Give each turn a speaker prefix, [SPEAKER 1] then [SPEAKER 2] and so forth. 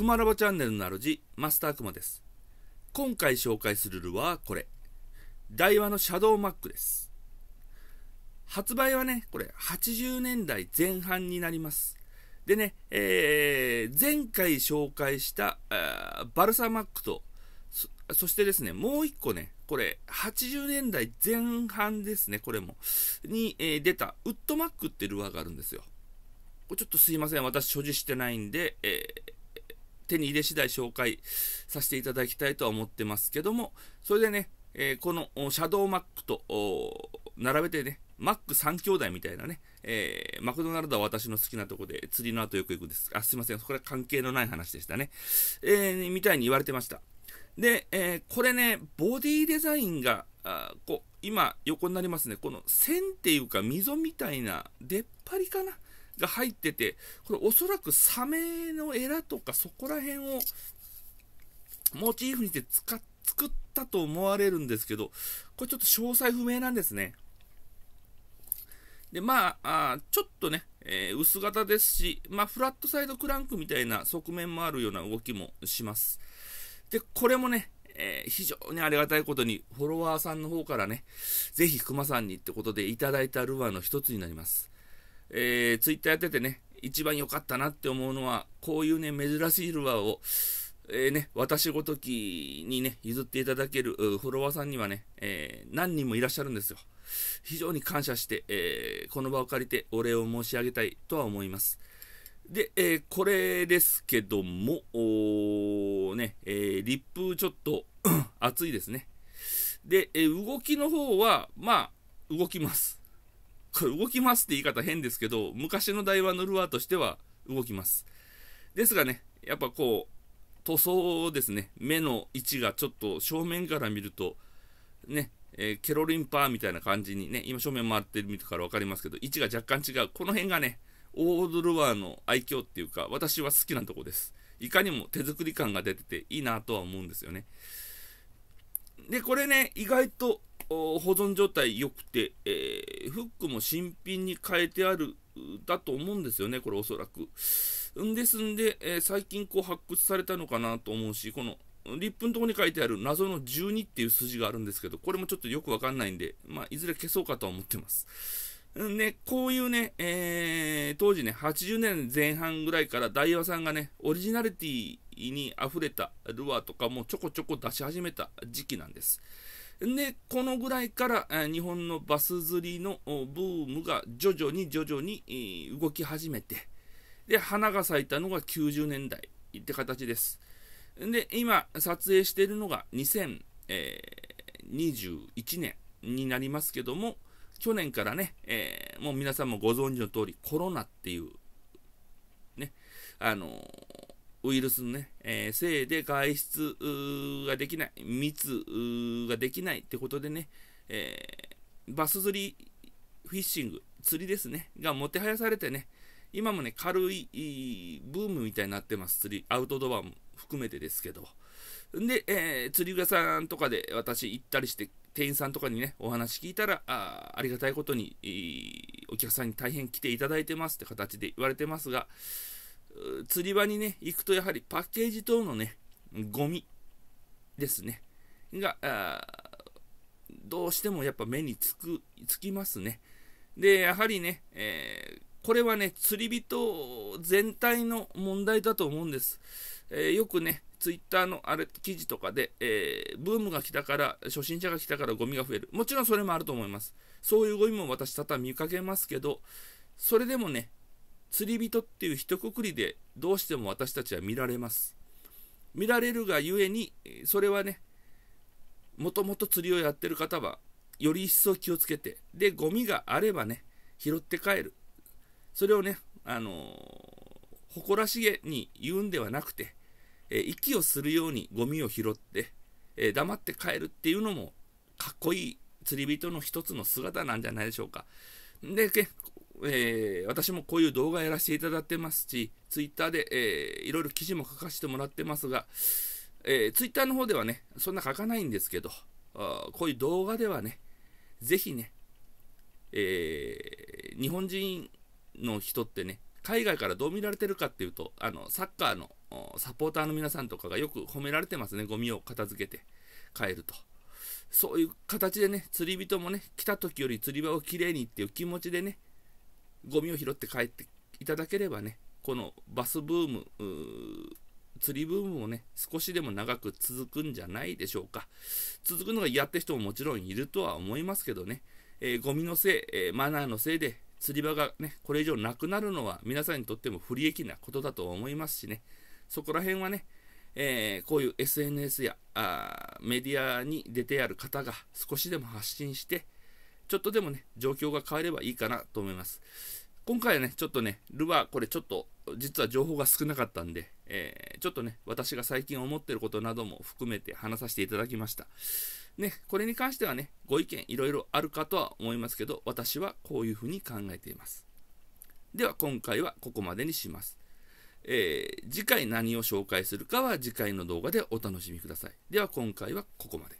[SPEAKER 1] クマラボチャンネルの主、マスターくまです。今回紹介するルアーはこれ。ダイワのシャドーマックです。発売はね、これ80年代前半になります。でね、えー、前回紹介したバルサマックとそしてですね、もう1個ね、これ、80年代前半ですね、これも、に、えー、出た、ウッドマックってルアーがあるんですよ。これちょっとすいません、私所持してないんで、えー、手に入れ次第紹介させていただきたいとは思ってますけども、それでね、えー、このシャドーマックと並べてね、マック3兄弟みたいなね、えー、マクドナルドは私の好きなとこで釣りの後よく行くんです。あ、すいません。これは関係のない話でしたね。えー、みたいに言われてました。で、えー、これね、ボディデザインが、あこう今横になりますね。この線っていうか溝みたいな出っ張りかな。が入ってて、これおそらくサメのエラとかそこら辺をモチーフにして使っ作ったと思われるんですけど、これちょっと詳細不明なんですね。で、まあ、あちょっとね、えー、薄型ですし、まあ、フラットサイドクランクみたいな側面もあるような動きもします。で、これもね、えー、非常にありがたいことに、フォロワーさんの方からね、ぜひ熊さんにってことでいただいたルアーの一つになります。えー、ツイッターやっててね、一番良かったなって思うのは、こういうね、珍しいルアーを、えー、ね、私ごときにね、譲っていただけるフォロワーさんにはね、えー、何人もいらっしゃるんですよ。非常に感謝して、えー、この場を借りてお礼を申し上げたいとは思います。で、えー、これですけども、ね、えー、リップちょっと 熱いですね。で、え動きの方は、まあ、動きます。これ動きますって言い方変ですけど、昔の台湾のルアーとしては動きます。ですがね、やっぱこう、塗装ですね、目の位置がちょっと正面から見ると、ね、えー、ケロリンパーみたいな感じにね、今正面回ってる見てから分かりますけど、位置が若干違う。この辺がね、オードルワーの愛嬌っていうか、私は好きなとこです。いかにも手作り感が出てていいなとは思うんですよね。で、これね、意外と保存状態良くて、えー、フックも新品に変えてあるだと思うんですよね、これおそらく。んですんで、えー、最近こう発掘されたのかなと思うし、このリップのとこに書いてある謎の12っていう数字があるんですけど、これもちょっとよくわかんないんで、まあ、いずれ消そうかとは思ってます。ね、こういうね、えー、当時ね、80年前半ぐらいからダイワさんがね、オリジナリティに溢れたルアーとかもちょこちょこ出し始めた時期なんです。で、このぐらいから日本のバス釣りのブームが徐々に徐々に動き始めて、で、花が咲いたのが90年代って形です。で、今、撮影しているのが2021年になりますけども、去年からね、えー、もう皆さんもご存知の通り、コロナっていう、ね、あのーウイルスのね、えー、せいで外出ができない、密ができないってことでね、えー、バス釣り、フィッシング、釣りですね、がもてはやされてね、今もね、軽いブームみたいになってます、釣り、アウトドアも含めてですけど。で、えー、釣り具屋さんとかで私行ったりして、店員さんとかにね、お話聞いたら、あありがたいことに、お客さんに大変来ていただいてますって形で言われてますが、釣り場にね、行くとやはりパッケージ等のね、ゴミですね、が、どうしてもやっぱ目につく、つきますね。で、やはりね、えー、これはね、釣り人全体の問題だと思うんです。えー、よくね、ツイッターのあれ記事とかで、えー、ブームが来たから、初心者が来たからゴミが増える。もちろんそれもあると思います。そういうゴミも私多々見かけますけど、それでもね、釣り人っていう一括りでどうしても私たちは見られます。見られるがゆえに、それはね、もともと釣りをやってる方は、より一層気をつけて、で、ゴミがあればね、拾って帰る。それをね、あのー、誇らしげに言うんではなくて、え息をするようにゴミを拾って、え黙って帰るっていうのも、かっこいい釣り人の一つの姿なんじゃないでしょうか。で、えー、私もこういう動画やらせていただいてますし、ツイッターで、えー、いろいろ記事も書かせてもらってますが、えー、ツイッターの方ではね、そんな書かないんですけど、あこういう動画ではね、ぜひね、えー、日本人の人ってね、海外からどう見られてるかっていうと、あの、サッカーのサポーターの皆さんとかがよく褒められてますね、ゴミを片付けて帰ると。そういう形でね、釣り人もね、来た時より釣り場をきれいにっていう気持ちでね、ゴミを拾って帰っていただければね、このバスブームー、釣りブームもね、少しでも長く続くんじゃないでしょうか。続くのが嫌って人ももちろんいるとは思いますけどね、えー、ゴミのせい、えー、マナーのせいで、釣り場がね、これ以上なくなるのは皆さんにとっても不利益なことだと思いますしね、そこら辺はね、えー、こういう SNS やあメディアに出てある方が少しでも発信して、ちょっとでもね、状況が変わればいいかなと思います。今回はね、ちょっとね、ルアー、これちょっと、実は情報が少なかったんで、えー、ちょっとね、私が最近思ってることなども含めて話させていただきました。ね、これに関してはね、ご意見いろいろあるかとは思いますけど、私はこういうふうに考えています。では、今回はここまでにします。えー、次回何を紹介するかは次回の動画でお楽しみください。では今回はここまで。